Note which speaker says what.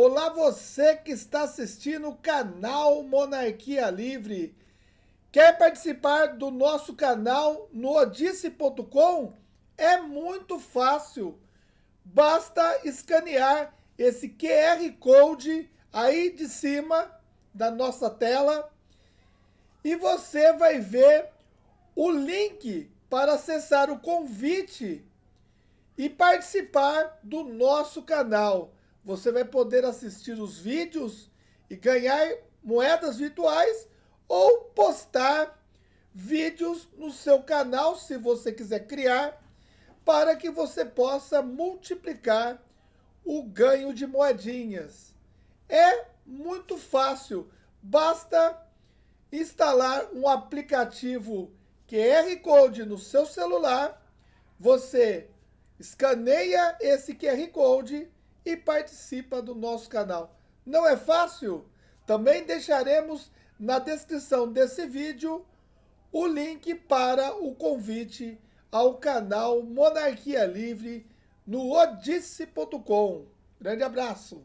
Speaker 1: Olá você que está assistindo o canal Monarquia Livre. Quer participar do nosso canal no odisse.com? É muito fácil. Basta escanear esse QR Code aí de cima da nossa tela e você vai ver o link para acessar o convite e participar do nosso canal. Você vai poder assistir os vídeos e ganhar moedas virtuais ou postar vídeos no seu canal, se você quiser criar, para que você possa multiplicar o ganho de moedinhas. É muito fácil, basta instalar um aplicativo QR Code no seu celular, você escaneia esse QR Code e participa do nosso canal. Não é fácil? Também deixaremos na descrição desse vídeo o link para o convite ao canal Monarquia Livre no odisse.com. Grande abraço!